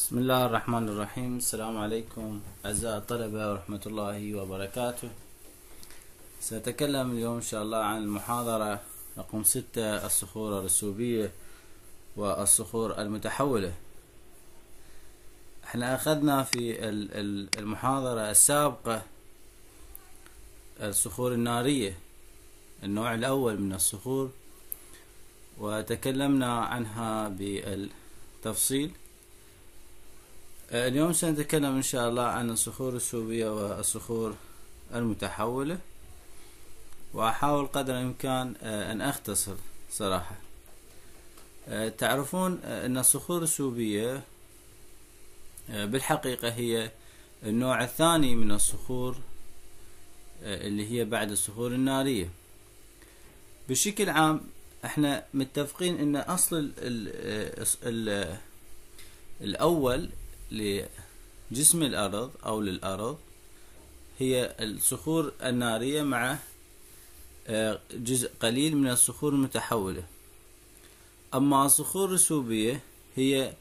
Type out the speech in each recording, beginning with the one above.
بسم الله الرحمن الرحيم السلام عليكم أعزائي الطلبة ورحمة الله وبركاته سأتكلم اليوم إن شاء الله عن المحاضرة رقم ستة الصخور الرسوبية والصخور المتحولة احنا أخذنا في المحاضرة السابقة الصخور النارية النوع الأول من الصخور وتكلمنا عنها بالتفصيل آه، اليوم سنتكلم إن شاء الله عن الصخور السوبية والصخور المتحولة وأحاول قدر الإمكان آه، أن أختصر صراحة آه، تعرفون أن الصخور السوبية بالحقيقة هي النوع الثاني من الصخور اللي هي بعد الصخور النارية بشكل عام احنا متفقين ان اصل الـ ال ال الاول لجسم الأرض أو للأرض هي الصخور النارية مع آه، جزء قليل من الصخور المتحولة أما الصخور الرسوبية هي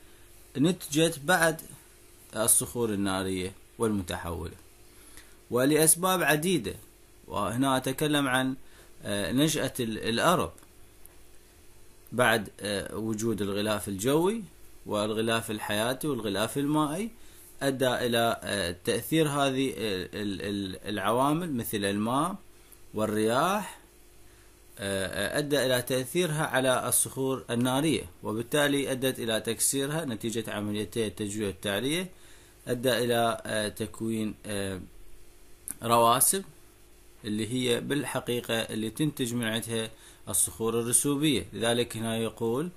نتجت بعد الصخور النارية والمتحولة ولأسباب عديدة وهنا أتكلم عن آه، نشأة الأرض بعد آه، وجود الغلاف الجوي والغلاف الحياتي والغلاف المائي أدى إلى آه، تأثير هذه العوامل مثل الماء والرياح آه، آه، أدى إلى تأثيرها على الصخور النارية وبالتالي أدت إلى تكسيرها نتيجة عمليتي التجويع التاليه أدى إلى تكوين رواسب اللي هي بالحقيقة اللي تنتج من عندها الصخور الرسوبية لذلك هنا يقول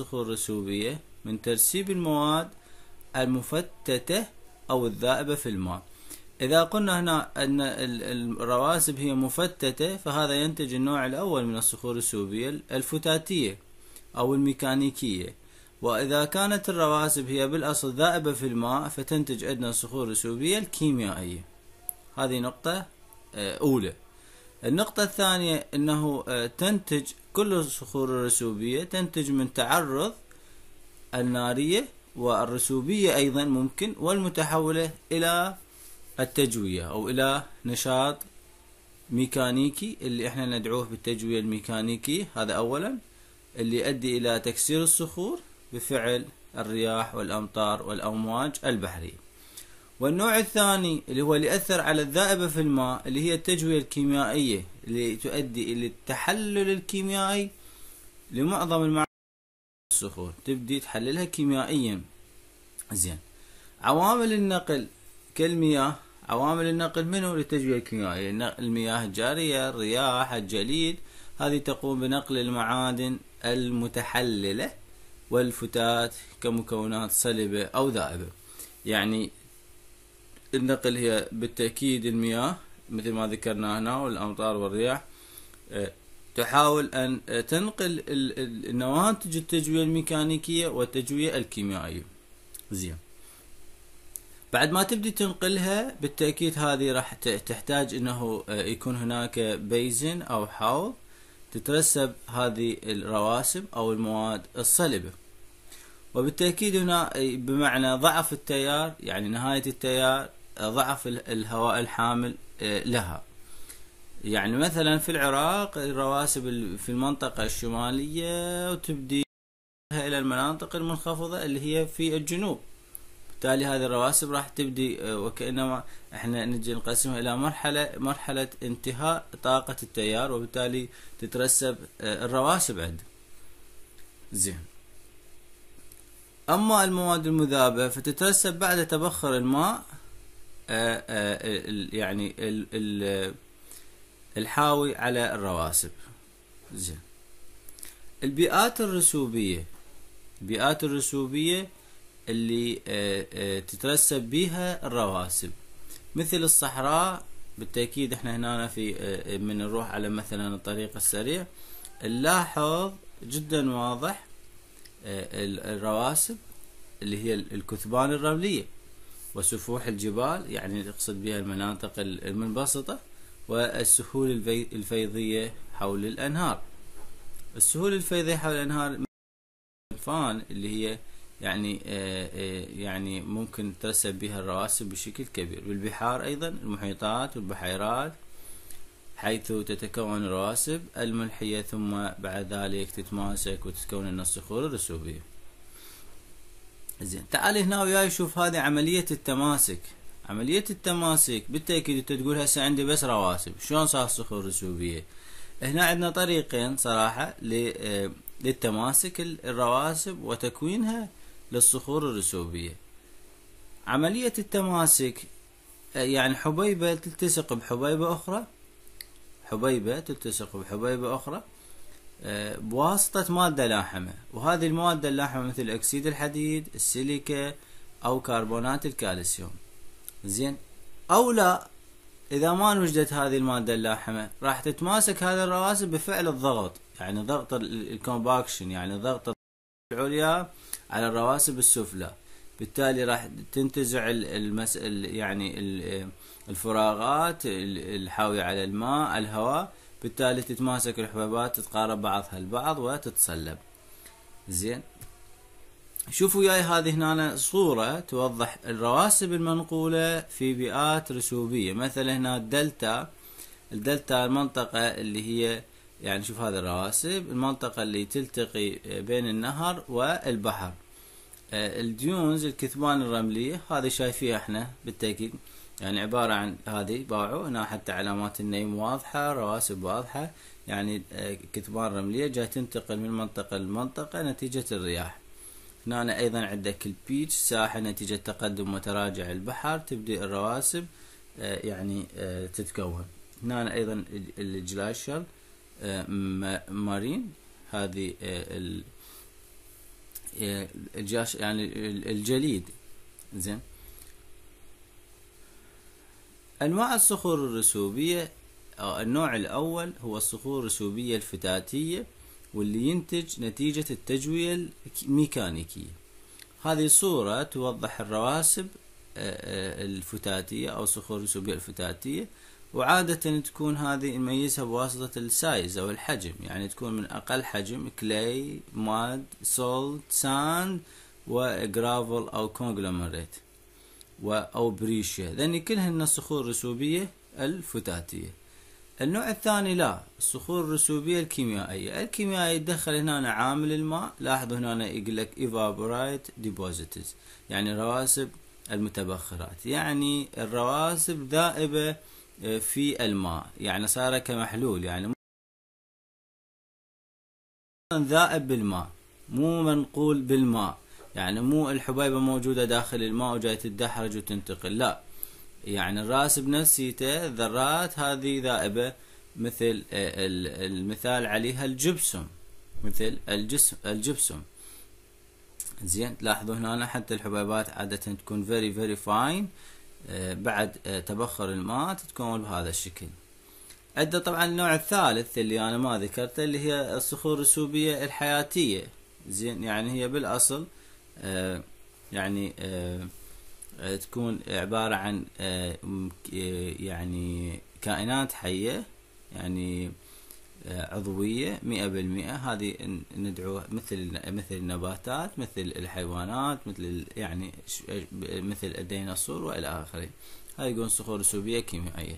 الصخور الرسوبية من ترسيب المواد المفتتة أو الذائبة في الماء إذا قلنا هنا أن الرواسب هي مفتتة فهذا ينتج النوع الأول من الصخور الرسوبية الفتاتية أو الميكانيكية وإذا كانت الرواسب هي بالأصل ذائبة في الماء فتنتج عندنا الصخور الرسوبية الكيميائية هذه نقطة آه، أولى النقطة الثانية أنه آه، تنتج كل الصخور الرسوبية تنتج من تعرض النارية والرسوبية أيضا ممكن والمتحولة إلى التجوية أو إلى نشاط ميكانيكي اللي احنا ندعوه بالتجوية الميكانيكي هذا أولا اللي يؤدي إلى تكسير الصخور بفعل الرياح والأمطار والأمواج البحرية والنوع الثاني اللي هو اللي أثر على الذائبة في الماء اللي هي التجوية الكيميائية اللي تؤدي إلى التحلل الكيميائي لمعظم المعادن الصخور تبدي تحللها كيميائيا زين عوامل النقل كالمياه عوامل النقل منه للتجوية الكيميائية المياه الجارية الرياح الجليد هذه تقوم بنقل المعادن المتحللة والفتات كمكونات صلبة أو ذائبة يعني النقل هي بالتأكيد المياه مثل ما ذكرنا هنا والأمطار والرياح آه، تحاول أن آه، تنقل النواتج التجوية الميكانيكية والتجوية الكيميائية زين بعد ما تبدي تنقلها بالتأكيد هذه راح تحتاج أنه آه، يكون هناك بيزن أو حوض تترسب هذه الرواسب أو المواد الصلبة وبالتأكيد هنا بمعنى ضعف التيار يعني نهاية التيار ضعف الهواء الحامل آه، لها يعني مثلا في العراق الرواسب في المنطقة الشمالية وتبدي إلى المناطق المنخفضة اللي هي في الجنوب بالتالي هذه الرواسب راح تبدي آه، وكأنما احنا نجي نقسمها إلى مرحلة مرحلة انتهاء طاقة التيار وبالتالي تترسب آه، الرواسب عندك زين أما المواد المذابة فتترسب بعد تبخر الماء آه، آه، يعني الحاوي على الرواسب زين البيئات الرسوبية البيئات الرسوبية اللي آه، تترسب بها الرواسب مثل الصحراء بالتأكيد احنا هنا في من نروح على مثلا الطريق السريع نلاحظ جدا واضح الرواسب اللي هي الكثبان الرمليه وسفوح الجبال يعني يقصد بها المناطق المنبسطة والسهول الفيضية حول الأنهار السهول الفيضية حول الأنهار الفان اللي هي يعني آه، آه، يعني ممكن ترسب بها الرواسب بشكل كبير والبحار أيضا المحيطات والبحيرات حيث تتكون الرواسب الملحية ثم بعد ذلك تتماسك وتتكون من الصخور الرسوبية زين تعال هنا وياي شوف هذه عملية التماسك عملية التماسك بالتأكيد انت تقول هسه عندي بس رواسب شلون صار صخور رسوبية هنا عندنا طريقين صراحة آه، للتماسك الرواسب وتكوينها للصخور الرسوبية عملية التماسك آه، يعني حبيبة تلتصق بحبيبة أخرى حبيبة تلتصق بحبيبة أخرى بواسطة مادة لاحمة وهذه المواد اللاحمة مثل أكسيد الحديد السيليكا أو كربونات الكالسيوم زين أو لا إذا ما وجدت هذه المادة اللاحمة راح تتماسك هذه الرواسب بفعل الضغط يعني ضغط الكومباكشن يعني ضغط العليا على الرواسب السفلى بالتالي راح تنتزع المس... يعني الفراغات الحاوية على الماء الهواء بالتالي تتماسك الحبوبات تتقارب بعضها البعض وتتصلب زين شوفوا وياي هذه هنا صورة توضح الرواسب المنقولة في بيئات رسوبية مثلا هنا الدلتا الدلتا المنطقة اللي هي يعني شوف هذا الرواسب المنطقة اللي تلتقي بين النهر والبحر آه، الديونز الكثبان الرملية هذه شايفيها احنا بالتأكيد يعني عبارة عن هذه باعوا هنا حتى علامات النيم واضحة رواسب واضحة يعني آه، كتبان رملية جاي تنتقل من منطقة لمنطقة نتيجة الرياح هنا أيضا عندك البيتش ساحة نتيجة تقدم وتراجع البحر تبدأ الرواسب آه، يعني آه، تتكون هنا أيضا الجلاشر مارين هذه الجاش يعني الجليد زين أنواع الصخور الرسوبية أو النوع الأول هو الصخور الرسوبية الفتاتية واللي ينتج نتيجة التجوية الميكانيكية هذه الصورة توضح الرواسب آه، آه، الفتاتية أو الصخور الرسوبية الفتاتية وعادة تكون هذه نميزها بواسطة السايز أو الحجم يعني تكون من أقل حجم كلاي ماد سولت ساند وجرافل أو كونجلومريت وأوبريشيا لأن كلهن الصخور الرسوبية الفتاتية النوع الثاني لا الصخور الرسوبية الكيميائية الكيميائية يدخل هنا عامل الماء لاحظوا هنا يقول لك evaporate deposits يعني رواسب المتبخرات يعني الرواسب ذائبة آه، في الماء يعني صار كمحلول يعني ذائب بالماء مو منقول بالماء يعني مو الحبيبة موجودة داخل الماء وجاي تدحرج وتنتقل لا يعني الراس بنفسيته الذرات هذه ذائبة مثل المثال عليها الجبسم مثل الجسم الجبسم زين تلاحظوا هنا حتى الحبيبات عادة تكون فيري فيري فاين بعد آه، تبخر الماء تتكون بهذا الشكل عدة طبعا النوع الثالث اللي انا ما ذكرته اللي هي الصخور الرسوبية الحياتية زين يعني هي بالاصل آه، يعني آه، آه، تكون عبارة عن يعني كائنات حية يعني عضوية مئة بالمئة هذه ندعوها مثل مثل النباتات مثل الحيوانات مثل يعني مثل الديناصور والى اخره هاي يقولون صخور سوبية كيميائية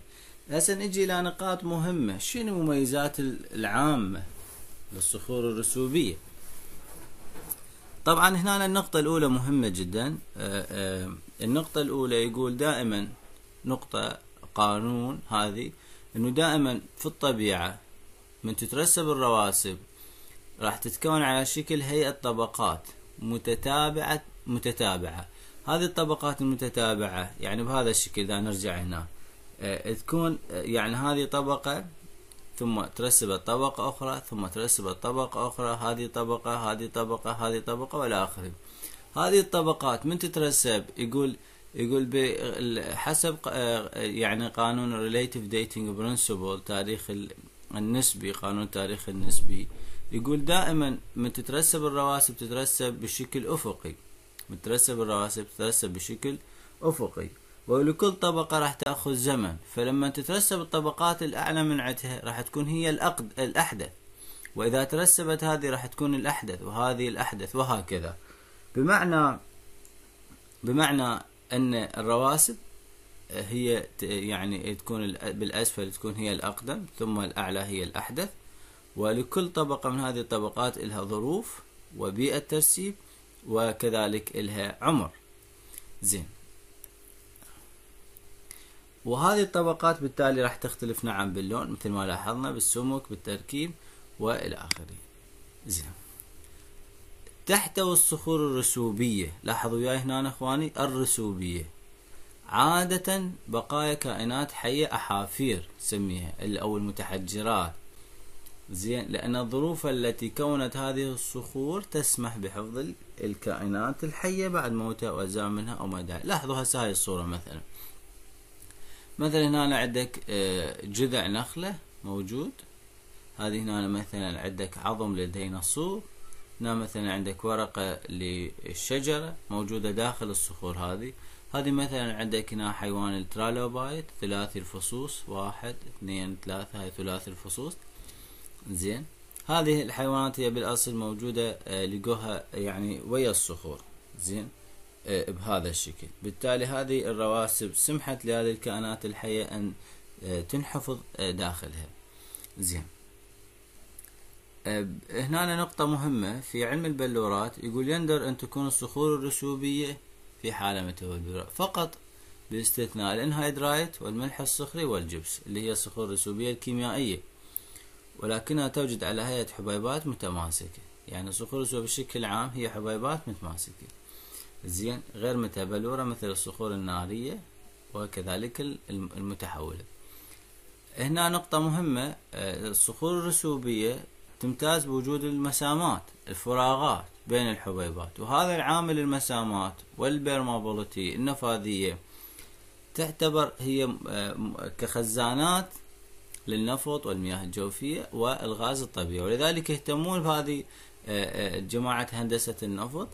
هسه نجي الى نقاط مهمة شنو المميزات العامة للصخور الرسوبية طبعا هنا النقطة الأولى مهمة جدا آه، آه، النقطة الأولى يقول دائما نقطة قانون هذه أنه دائما في الطبيعة من تترسب الرواسب راح تتكون على شكل هيئة طبقات متتابعة متتابعة هذه الطبقات المتتابعة يعني بهذا الشكل إذا نرجع هنا آه، تكون يعني هذه طبقة ثم ترسب طبقة أخرى ثم ترسب طبقة أخرى هذه طبقة هذه طبقة هذه طبقة وإلى آخره هذه الطبقات من تترسب يقول يقول حسب آه، يعني قانون Relative Dating Principle تاريخ النسبي قانون تاريخ النسبي يقول دائما من تترسب الرواسب تترسب بشكل أفقي من تترسب الرواسب تترسب بشكل أفقي ولكل طبقة راح تأخذ زمن فلما تترسب الطبقات الأعلى من عتها راح تكون هي الأقد الأحدث وإذا ترسبت هذه راح تكون الأحدث وهذه الأحدث وهكذا بمعنى بمعنى أن الرواسب آه، هي يعني تكون بالأسفل تكون هي الأقدم ثم الأعلى هي الأحدث ولكل طبقة من هذه الطبقات لها ظروف وبيئة ترسيب وكذلك لها عمر زين وهذه الطبقات بالتالي راح تختلف نعم باللون مثل ما لاحظنا بالسمك بالتركيب والى اخره زين تحتوي الصخور الرسوبية لاحظوا وياي هنا اخواني الرسوبية عادة بقايا كائنات حية أحافير تسميها أو المتحجرات زين لأن الظروف التي كونت هذه الصخور تسمح بحفظ الكائنات الحية بعد موتها وأجزاء منها أو ما لاحظوا هسه هاي الصورة مثلا مثلا هنا عندك آه، جذع نخلة موجود هذه هنا مثلا عندك عظم للديناصور هنا مثلا عندك ورقة للشجرة موجودة داخل الصخور هذه هذه مثلا عندك هنا حيوان الترالوبايت ثلاثي الفصوص واحد اثنين ثلاثة هاي ثلاثي الفصوص زين هذه الحيوانات هي بالأصل موجودة آه، لقوها يعني ويا الصخور زين آه، بهذا الشكل بالتالي هذه الرواسب سمحت لهذه الكائنات الحية أن آه، تنحفظ آه، داخلها زين هنا نقطة مهمة في علم البلورات يقول يندر أن تكون الصخور الرسوبية في حالة متبلورة فقط باستثناء الانهيدرايت والملح الصخري والجبس اللي هي الصخور الرسوبية الكيميائية ولكنها توجد على هيئة حبيبات متماسكة يعني الصخور الرسوبية بشكل عام هي حبيبات متماسكة زين غير متبلورة مثل الصخور النارية وكذلك المتحولة هنا نقطة مهمة آه، الصخور الرسوبية تمتاز بوجود المسامات الفراغات بين الحبيبات وهذا العامل المسامات والبرمابلتي النفاذية تعتبر هي آه، كخزانات للنفط والمياه الجوفية والغاز الطبيعي ولذلك يهتمون بهذه آه، جماعة هندسة النفط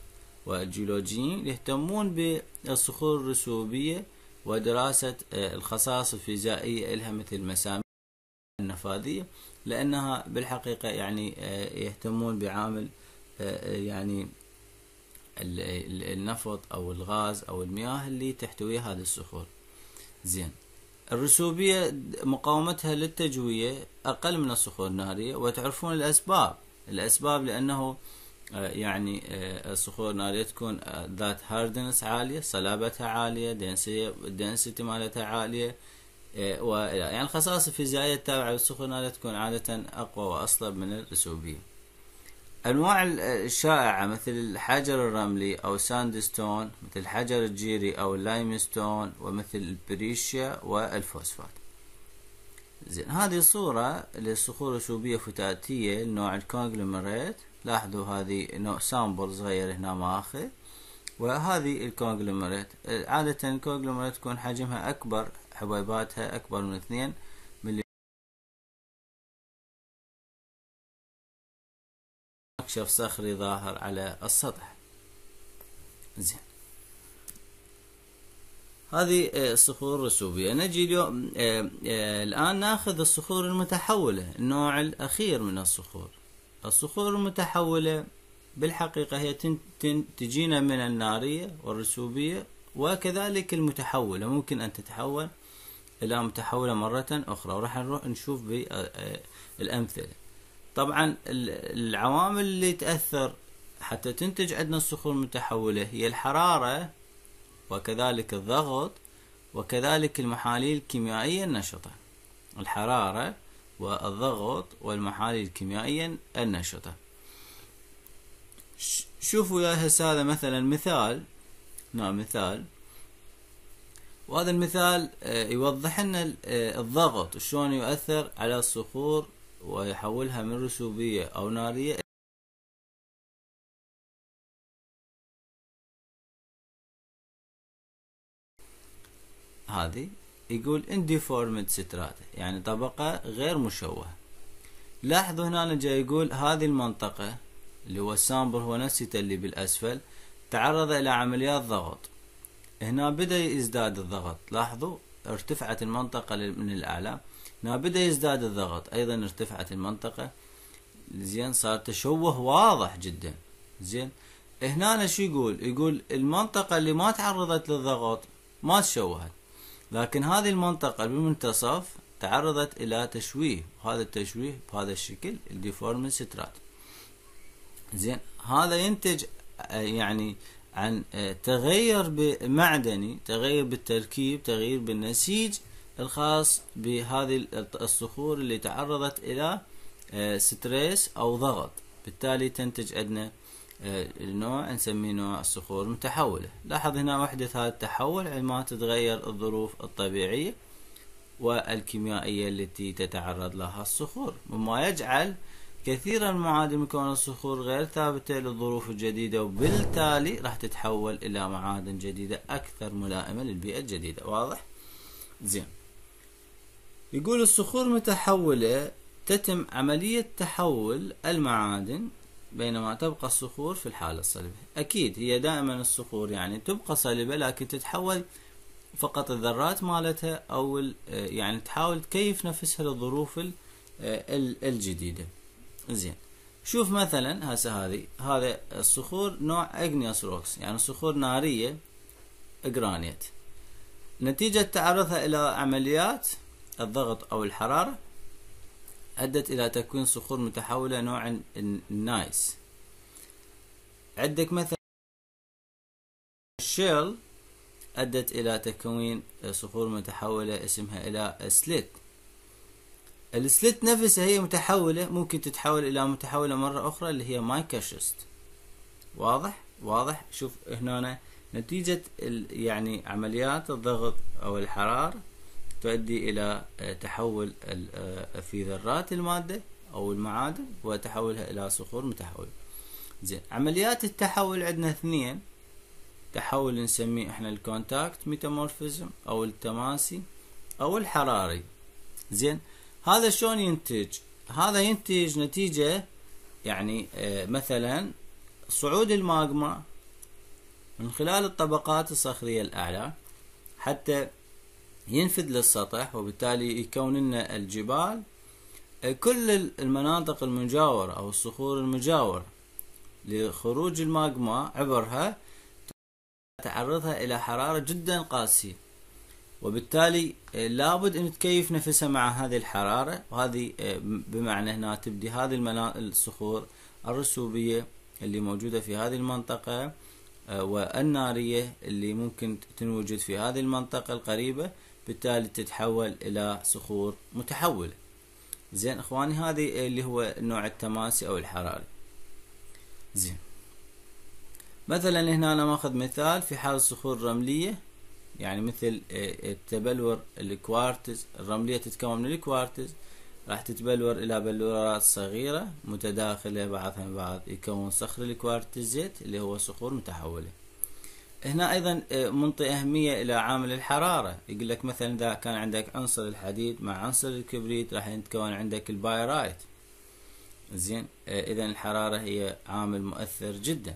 والجيولوجيين يهتمون بالصخور الرسوبية ودراسة اه، الخصائص الفيزيائية لها مثل المسامير النفاذية لأنها بالحقيقة يعني يهتمون اه، بعامل يعني اه، النفط أو الغاز أو المياه اللي تحتويها هذه الصخور زين الرسوبية مقاومتها للتجوية أقل من الصخور النهرية وتعرفون الأسباب الأسباب لأنه آه، يعني آه، الصخور النارية آه، تكون ذات هاردنس عالية صلابتها عالية دنسيتي مالتها عالية والى يعني الخصائص الفيزيائية التابعة للصخور النارية تكون عادة أقوى وأصلب من الرسوبية أنواع الشائعة مثل الحجر الرملي أو ساندستون مثل الحجر الجيري أو اللايمستون ومثل البريشيا والفوسفات زين هذه صورة للصخور الرسوبية فتاتية نوع الكونجلومريت لاحظوا هذه نوع سامبل صغير هنا ماخذ وهذه الكونجلومريت عادة الكونجلومريت تكون حجمها أكبر حبيباتها أكبر من اثنين مليون مكشف صخري ظاهر على السطح زين هذه آه، الصخور الرسوبية نجي اليوم آه، آه، الآن ناخذ الصخور المتحولة النوع الأخير من الصخور الصخور المتحولة بالحقيقة هي تجينا من النارية والرسوبية وكذلك المتحولة ممكن أن تتحول إلى متحولة مرة أخرى وراح نروح نشوف بالأمثلة آه، آه، طبعا العوامل اللي تأثر حتى تنتج عندنا الصخور المتحولة هي الحرارة وكذلك الضغط وكذلك المحاليل الكيميائية النشطة الحرارة والضغط والمحاليل الكيميائية النشطة شوفوا يا هسه هذا مثلا مثال نعم مثال وهذا المثال آه، يوضح لنا آه، الضغط شلون يؤثر على الصخور ويحولها من رسوبية أو نارية هذه يقول indeformed سترات يعني طبقة غير مشوهة لاحظوا هنا جاي يقول هذه المنطقة اللي هو السامبل هو نفسه اللي بالأسفل تعرض إلى عمليات ضغط هنا بدأ يزداد الضغط لاحظوا ارتفعت المنطقة من الأعلى هنا بدأ يزداد الضغط أيضا ارتفعت المنطقة زين صار تشوه واضح جدا زين هنا شو يقول يقول المنطقة اللي ما تعرضت للضغط ما تشوهت لكن هذه المنطقة بالمنتصف تعرضت إلى تشويه وهذا التشويه بهذا الشكل الديفورم سترات زين هذا ينتج آه، يعني عن آه، تغير معدني تغير بالتركيب تغير بالنسيج الخاص بهذه الصخور اللي تعرضت إلى آه، ستريس أو ضغط بالتالي تنتج عندنا آه، النوع نسميه نوع الصخور المتحولة لاحظ هنا وحدث هذا التحول عندما تتغير الظروف الطبيعية والكيميائية التي تتعرض لها الصخور مما يجعل كثيرا معادن من كون الصخور غير ثابتة للظروف الجديدة وبالتالي راح تتحول إلى معادن جديدة أكثر ملائمة للبيئة الجديدة واضح؟ زين يقول الصخور المتحولة تتم عملية تحول المعادن بينما تبقى الصخور في الحالة الصلبة أكيد هي دائما الصخور يعني تبقى صلبة لكن تتحول فقط الذرات مالتها أو آه، يعني تحاول تكيف نفسها للظروف آه، الجديدة زين شوف مثلا هسه هذه هذا الصخور نوع اجنيوس روكس يعني صخور نارية جرانيت نتيجة تعرضها إلى عمليات الضغط أو الحرارة أدت إلى تكوين صخور متحولة نوع النايس عندك مثلا الشيل أدت إلى تكوين صخور متحولة اسمها إلى سليت السليت نفسها هي متحولة ممكن تتحول إلى متحولة مرة أخرى اللي هي ماي كاشست واضح واضح شوف هنا نتيجة يعني عمليات الضغط أو الحرارة تؤدي إلى آه، تحول آه، في ذرات المادة أو المعادن وتحولها إلى صخور متحولة زين عمليات التحول عندنا اثنين تحول نسميه احنا الكونتاكت ميتامورفيزم او التماسي او الحراري زين هذا شلون ينتج هذا ينتج نتيجة يعني آه، مثلا صعود الماغما من خلال الطبقات الصخرية الأعلى حتى ينفذ للسطح وبالتالي يكون لنا الجبال آه، كل المناطق المجاورة أو الصخور المجاورة لخروج الماغما عبرها تعرضها إلى حرارة جدا قاسية وبالتالي آه، لابد أن تكيف نفسها مع هذه الحرارة وهذه آه، بمعنى هنا تبدي هذه الصخور الرسوبية اللي موجودة في هذه المنطقة والنارية اللي ممكن تنوجد في هذه المنطقة القريبة بالتالي تتحول الى صخور متحولة زين اخواني هذه اللي هو نوع التماسي او الحراري زين مثلا هنا انا ماخذ مثال في حال الصخور الرملية يعني مثل التبلور آه، الكوارتز الرملية تتكون من الكوارتز راح تتبلور الى بلورات صغيرة متداخلة بعضها من بعض يكون صخر الكوارتزيت اللي هو صخور متحولة هنا ايضا آه، منطي اهميه الى عامل الحراره يقول لك مثلا اذا كان عندك عنصر الحديد مع عنصر الكبريت راح يتكون عندك البايرايت زين آه، اذا الحراره هي عامل مؤثر جدا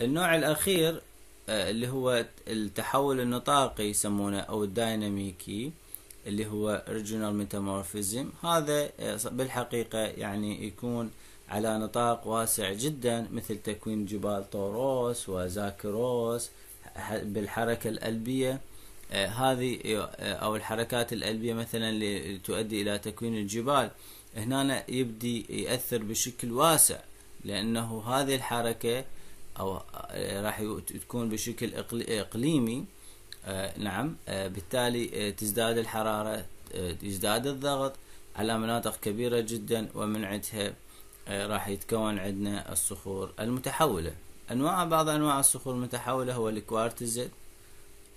النوع الاخير آه، اللي هو التحول النطاقي يسمونه او الدايناميكي اللي هو ريجونال ميتامورفيزم هذا بالحقيقه يعني يكون على نطاق واسع جدا مثل تكوين جبال طوروس وزاكروس بالحركة القلبية آه، هذه آه، أو الحركات القلبية مثلا اللي تؤدي إلى تكوين الجبال هنا يبدي يأثر بشكل واسع لأنه هذه الحركة أو آه، راح تكون بشكل إقليمي نعم بالتالي تزداد الحرارة يزداد الضغط على مناطق كبيرة جدا ومنعتها آه، راح يتكون عندنا الصخور المتحولة أنواع بعض أنواع الصخور المتحولة هو الكوارتزيت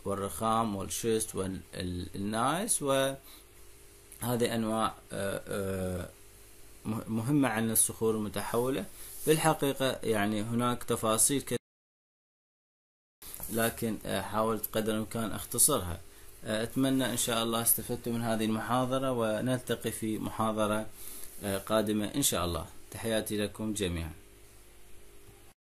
والرخام والشيست والنايس وهذه أنواع آه، آه، مهمة عن الصخور المتحولة بالحقيقة يعني هناك تفاصيل كثيرة لكن حاولت قدر الإمكان اختصرها أتمنى إن شاء الله استفدتم من هذه المحاضرة ونلتقي في محاضرة قادمة إن شاء الله تحياتي لكم جميعا